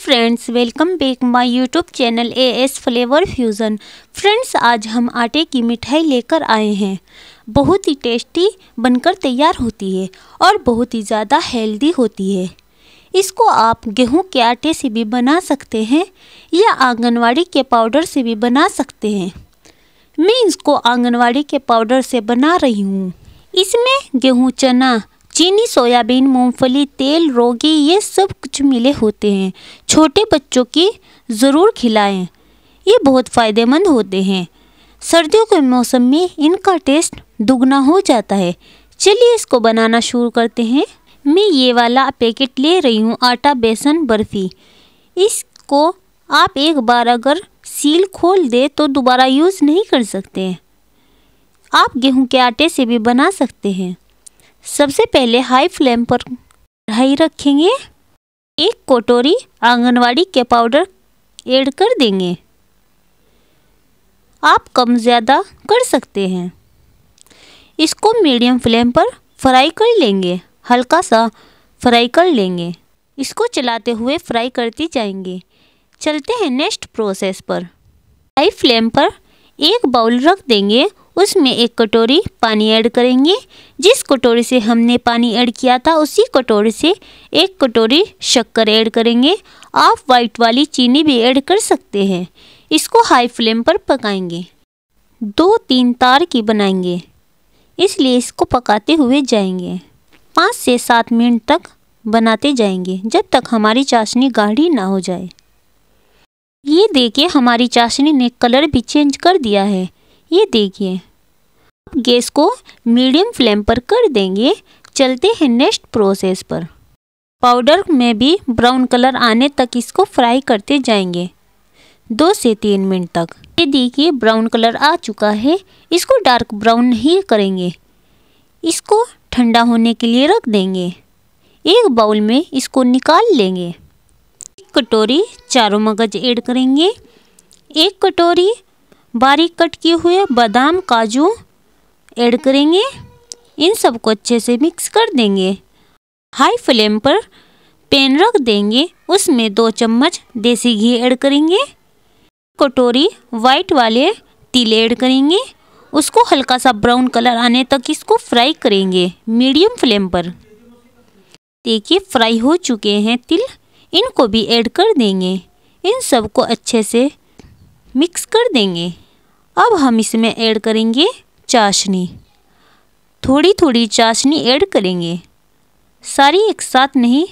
friends welcome back my YouTube channel A S flavour fusion friends आज हम आटे की मिठाई लेकर आए हैं बहुत ही टेस्टी बनकर तैयार होती है और बहुत ही ज़्यादा हेल्दी होती है इसको आप गेहूं के आटे से भी बना सकते हैं या आंगनवाड़ी के पाउडर से भी बना सकते हैं मैं इसको आंगनवाड़ी के पाउडर से बना रही हूँ इसमें गेहूँ चना चीनी सोयाबीन मूंगफली तेल रोगी ये सब कुछ मिले होते हैं छोटे बच्चों की ज़रूर खिलाएं ये बहुत फ़ायदेमंद होते हैं सर्दियों के मौसम में इनका टेस्ट दुगना हो जाता है चलिए इसको बनाना शुरू करते हैं मैं ये वाला पैकेट ले रही हूँ आटा बेसन बर्फ़ी इसको आप एक बार अगर सील खोल दे तो दोबारा यूज़ नहीं कर सकते आप गेहूं के आटे से भी बना सकते हैं सबसे पहले हाई फ्लेम पर कढ़ाई रखेंगे एक कटोरी आंगनवाड़ी के पाउडर ऐड कर देंगे आप कम ज़्यादा कर सकते हैं इसको मीडियम फ्लेम पर फ्राई कर लेंगे हल्का सा फ्राई कर लेंगे इसको चलाते हुए फ्राई करती जाएंगे चलते हैं नेक्स्ट प्रोसेस पर हाई फ्लेम पर एक बाउल रख देंगे उसमें एक कटोरी पानी ऐड करेंगे जिस कटोरी से हमने पानी ऐड किया था उसी कटोरी से एक कटोरी शक्कर ऐड करेंगे आप वाइट वाली चीनी भी ऐड कर सकते हैं इसको हाई फ्लेम पर पकाएंगे दो तीन तार की बनाएंगे इसलिए इसको पकाते हुए जाएंगे पाँच से सात मिनट तक बनाते जाएंगे जब तक हमारी चाशनी गाढ़ी ना हो जाए ये देखिए हमारी चाशनी ने कलर भी चेंज कर दिया है ये देखिए गैस को मीडियम फ्लेम पर कर देंगे चलते हैं नेक्स्ट प्रोसेस पर पाउडर में भी ब्राउन कलर आने तक इसको फ्राई करते जाएंगे दो से तीन मिनट तक ये देखिए ब्राउन कलर आ चुका है इसको डार्क ब्राउन ही करेंगे इसको ठंडा होने के लिए रख देंगे एक बाउल में इसको निकाल लेंगे एक कटोरी चारों मगज ऐड करेंगे एक कटोरी बारीक कट किए हुए बादाम काजू ऐड करेंगे इन सबको अच्छे से मिक्स कर देंगे हाई फ्लेम पर पैन रख देंगे उसमें दो चम्मच देसी घी ऐड करेंगे कटोरी वाइट वाले तिल ऐड करेंगे उसको हल्का सा ब्राउन कलर आने तक इसको फ्राई करेंगे मीडियम फ्लेम पर देखिए फ्राई हो चुके हैं तिल इनको भी ऐड कर देंगे इन सबको अच्छे से मिक्स कर देंगे अब हम इसमें ऐड करेंगे चाशनी थोड़ी थोड़ी चाशनी ऐड करेंगे सारी एक साथ नहीं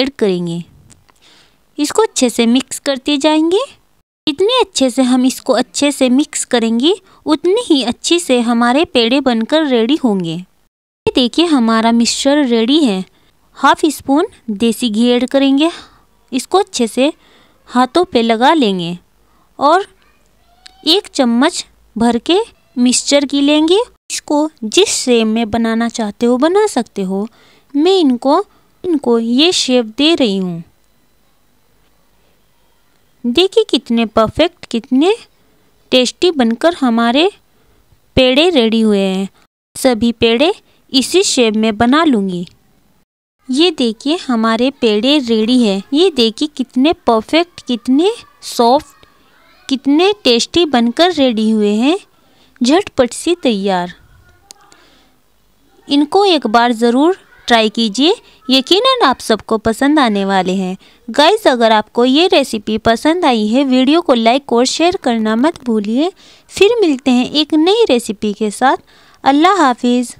ऐड करेंगे इसको अच्छे से मिक्स करते जाएंगे जितने अच्छे से हम इसको अच्छे से मिक्स करेंगे उतनी ही अच्छे से हमारे पेड़े बनकर रेडी होंगे ये देखिए हमारा मिक्सचर रेडी है हाफ स्पून देसी घी ऐड करेंगे इसको अच्छे से हाथों पे लगा लेंगे और एक चम्मच भर के मिक्सचर की लेंगे इसको जिस शेप में बनाना चाहते हो बना सकते हो मैं इनको इनको ये शेप दे रही हूँ देखिए कितने परफेक्ट कितने टेस्टी बनकर हमारे पेड़े रेडी हुए हैं सभी पेड़े इसी शेप में बना लूँगी ये देखिए हमारे पेड़े रेडी है ये देखिए कितने परफेक्ट कितने सॉफ्ट कितने टेस्टी बनकर रेडी हुए हैं झटपट से तैयार इनको एक बार ज़रूर ट्राई कीजिए यकीनन आप सबको पसंद आने वाले हैं गाइस अगर आपको ये रेसिपी पसंद आई है वीडियो को लाइक और शेयर करना मत भूलिए फिर मिलते हैं एक नई रेसिपी के साथ अल्लाह हाफिज़